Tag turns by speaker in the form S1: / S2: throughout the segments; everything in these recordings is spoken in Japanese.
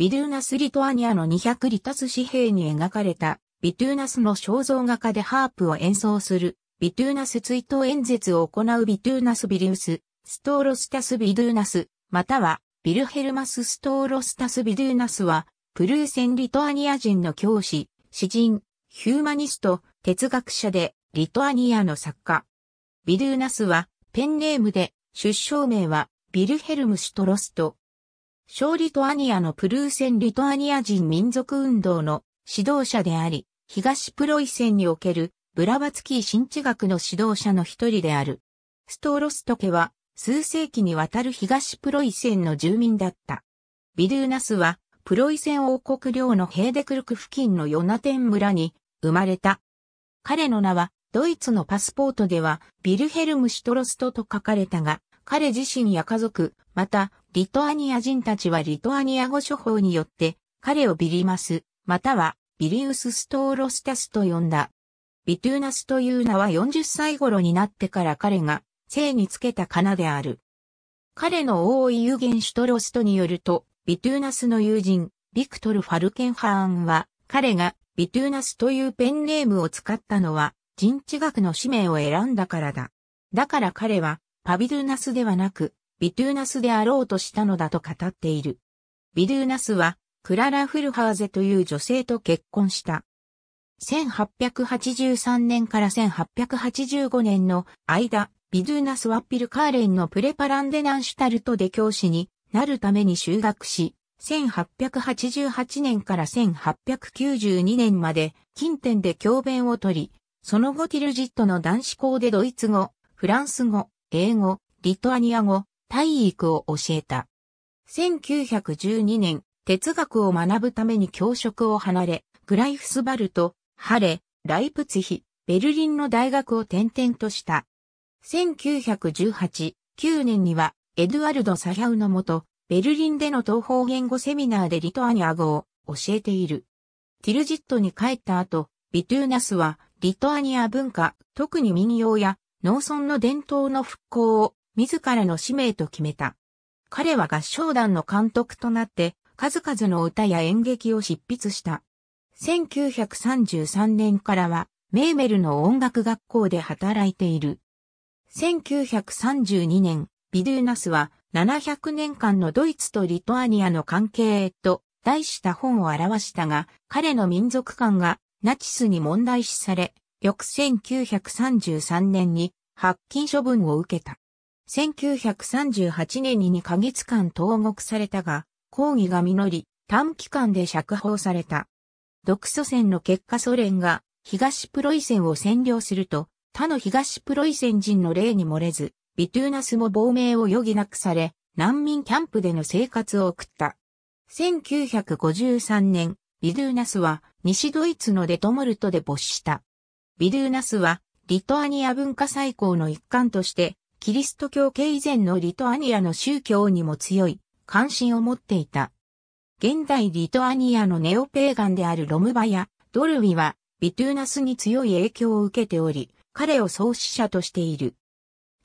S1: ビドゥーナス・リトアニアの200リタス紙幣に描かれた、ビトゥーナスの肖像画家でハープを演奏する、ビトゥーナス追悼演説を行うビトゥーナス・ビリウス、ストーロスタス・ビドゥーナス、または、ビルヘルマス・ストーロスタス・ビドゥーナスは、プルーセン・リトアニア人の教師、詩人、ヒューマニスト、哲学者で、リトアニアの作家。ビドゥーナスは、ペンネームで、出生名は、ビルヘルム・シュトロスト、小リトアニアのプルーセン・リトアニア人民族運動の指導者であり、東プロイセンにおけるブラバツキー新地学の指導者の一人である。ストーロスト家は数世紀にわたる東プロイセンの住民だった。ビドゥーナスはプロイセン王国領のヘーデクルク付近のヨナテン村に生まれた。彼の名はドイツのパスポートではビルヘルム・シトロストと書かれたが、彼自身や家族、またリトアニア人たちはリトアニア語処方によって彼をビリマス、またはビリウス・ストーロスタスと呼んだ。ビトゥーナスという名は40歳頃になってから彼が姓につけたカナである。彼の王位ユゲン・シュトロストによると、ビトゥーナスの友人、ビクトル・ファルケンハーンは、彼がビトゥーナスというペンネームを使ったのは、人知学の使命を選んだからだ。だから彼は、パビドゥーナスではなく、ビトゥーナスであろうとしたのだと語っている。ビドゥーナスは、クララ・フルハーゼという女性と結婚した。1883年から1885年の間、ビドゥーナスはピルカーレンのプレパランデナンシュタルトで教師になるために修学し、1888年から1892年まで近天で教鞭をとり、その後ティルジットの男子校でドイツ語、フランス語、英語、リトアニア語、体育を教えた。1912年、哲学を学ぶために教職を離れ、グライフスバルト、ハレ、ライプツヒ、ベルリンの大学を転々とした。1918、9年には、エドワルド・サヒャウのもと、ベルリンでの東方言語セミナーでリトアニア語を教えている。ティルジットに帰った後、ビトゥーナスは、リトアニア文化、特に民謡や農村の伝統の復興を自らの使命と決めた。彼は合唱団の監督となって、数々の歌や演劇を執筆した。1933年からは、メーメルの音楽学校で働いている。1932年、ビドゥーナスは700年間のドイツとリトアニアの関係へと題した本を表したが、彼の民族観がナチスに問題視され、翌1933年に発禁処分を受けた。1938年に2ヶ月間投獄されたが、抗議が実り、短期間で釈放された。独ソ戦の結果ソ連が東プロイセンを占領すると、他の東プロイセン人の例に漏れず、ビトゥーナスも亡命を余儀なくされ、難民キャンプでの生活を送った。1953年、ビドゥーナスは西ドイツのデトモルトで没した。ビドゥーナスはリトアニア文化最高の一環としてキリスト教系以前のリトアニアの宗教にも強い関心を持っていた。現代リトアニアのネオペーガンであるロムバやドルウィはビトゥーナスに強い影響を受けており、彼を創始者としている。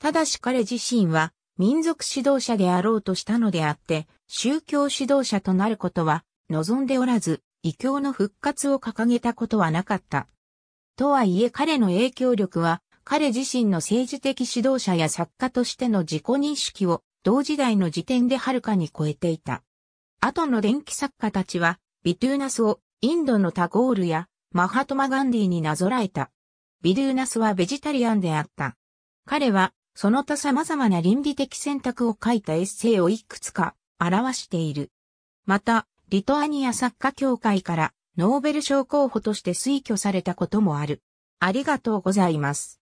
S1: ただし彼自身は民族指導者であろうとしたのであって、宗教指導者となることは望んでおらず、異教の復活を掲げたことはなかった。とはいえ彼の影響力は彼自身の政治的指導者や作家としての自己認識を同時代の時点で遥かに超えていた。後の電気作家たちは、ビドゥーナスをインドのタゴールやマハトマガンディになぞらえた。ビドゥーナスはベジタリアンであった。彼は、その他様々な倫理的選択を書いたエッセイをいくつか表している。また、リトアニア作家協会からノーベル賞候補として推挙されたこともある。ありがとうございます。